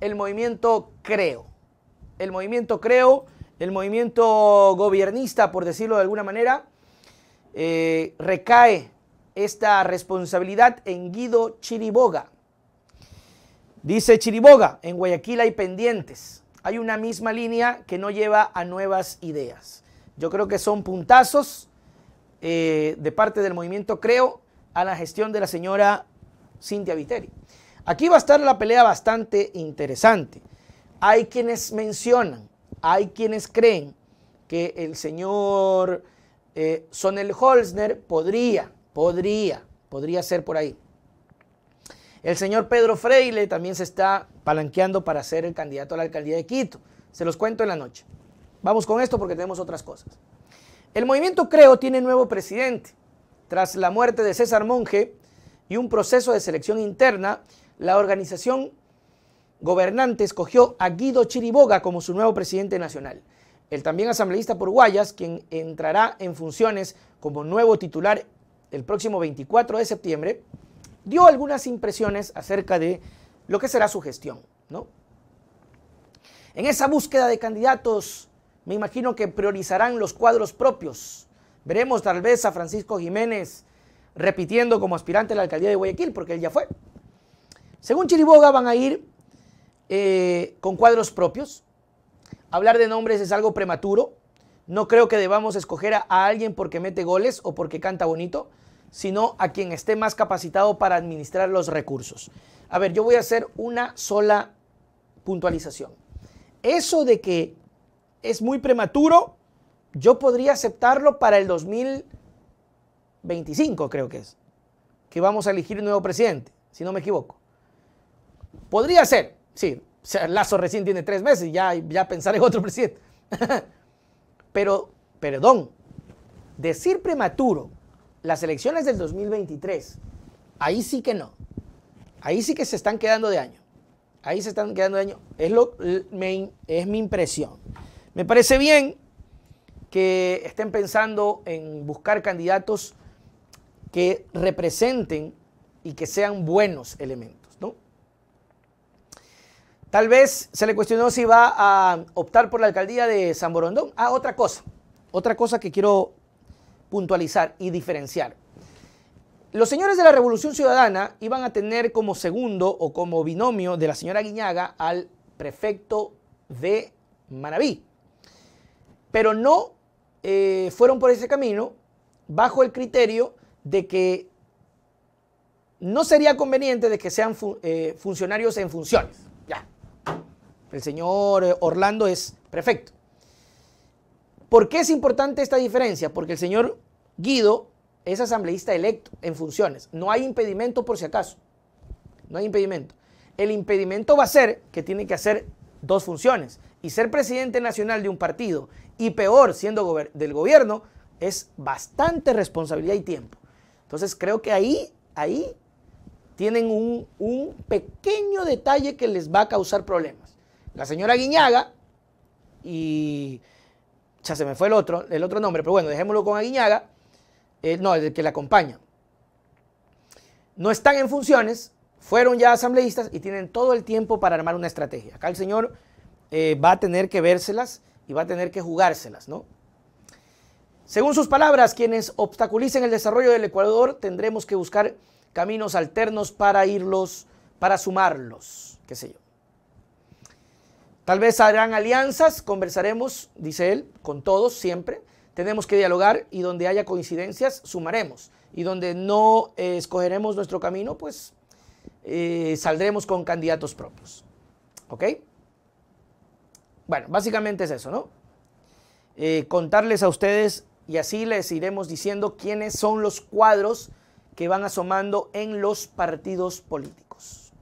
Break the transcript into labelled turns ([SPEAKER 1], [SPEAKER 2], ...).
[SPEAKER 1] el movimiento Creo. El movimiento Creo, el movimiento gobiernista, por decirlo de alguna manera, eh, recae esta responsabilidad en Guido Chiriboga. Dice Chiriboga, en Guayaquil hay pendientes, hay una misma línea que no lleva a nuevas ideas. Yo creo que son puntazos eh, de parte del movimiento Creo a la gestión de la señora Cintia Viteri. Aquí va a estar la pelea bastante interesante. Hay quienes mencionan, hay quienes creen que el señor eh, Sonel Holzner podría, podría, podría ser por ahí. El señor Pedro Freile también se está palanqueando para ser el candidato a la alcaldía de Quito. Se los cuento en la noche. Vamos con esto porque tenemos otras cosas. El movimiento Creo tiene nuevo presidente. Tras la muerte de César Monge y un proceso de selección interna, la organización gobernante escogió a Guido Chiriboga como su nuevo presidente nacional. El también asambleísta por Guayas, quien entrará en funciones como nuevo titular el próximo 24 de septiembre, dio algunas impresiones acerca de lo que será su gestión. ¿no? En esa búsqueda de candidatos, me imagino que priorizarán los cuadros propios. Veremos tal vez a Francisco Jiménez repitiendo como aspirante a la alcaldía de Guayaquil, porque él ya fue. Según Chiriboga van a ir eh, con cuadros propios. Hablar de nombres es algo prematuro. No creo que debamos escoger a alguien porque mete goles o porque canta bonito, sino a quien esté más capacitado para administrar los recursos. A ver, yo voy a hacer una sola puntualización. Eso de que es muy prematuro, yo podría aceptarlo para el 2025, creo que es, que vamos a elegir un nuevo presidente, si no me equivoco. Podría ser, sí. Lazo recién tiene tres meses ya, ya pensar en otro presidente. Pero, perdón, decir prematuro las elecciones del 2023, ahí sí que no. Ahí sí que se están quedando de año. Ahí se están quedando de año. Es, lo, es mi impresión. Me parece bien que estén pensando en buscar candidatos que representen y que sean buenos elementos. Tal vez se le cuestionó si va a optar por la alcaldía de San Borondón. Ah, otra cosa, otra cosa que quiero puntualizar y diferenciar. Los señores de la Revolución Ciudadana iban a tener como segundo o como binomio de la señora Guiñaga al prefecto de Manabí. Pero no eh, fueron por ese camino bajo el criterio de que no sería conveniente de que sean eh, funcionarios en funciones. El señor eh, Orlando es prefecto. ¿Por qué es importante esta diferencia? Porque el señor Guido es asambleísta electo en funciones. No hay impedimento por si acaso. No hay impedimento. El impedimento va a ser que tiene que hacer dos funciones. Y ser presidente nacional de un partido y peor siendo del gobierno es bastante responsabilidad y tiempo. Entonces creo que ahí, ahí tienen un pequeño detalle que les va a causar problemas la señora Guiñaga y ya se me fue el otro, el otro nombre, pero bueno, dejémoslo con Aguiñaga, eh, no, el que la acompaña. No están en funciones, fueron ya asambleístas y tienen todo el tiempo para armar una estrategia. Acá el señor eh, va a tener que vérselas y va a tener que jugárselas, ¿no? Según sus palabras, quienes obstaculicen el desarrollo del Ecuador tendremos que buscar caminos alternos para irlos, para sumarlos, qué sé yo. Tal vez harán alianzas, conversaremos, dice él, con todos siempre. Tenemos que dialogar y donde haya coincidencias, sumaremos. Y donde no eh, escogeremos nuestro camino, pues eh, saldremos con candidatos propios. ¿Ok? Bueno, básicamente es eso, ¿no? Eh, contarles a ustedes y así les iremos diciendo quiénes son los cuadros que van asomando en los partidos políticos.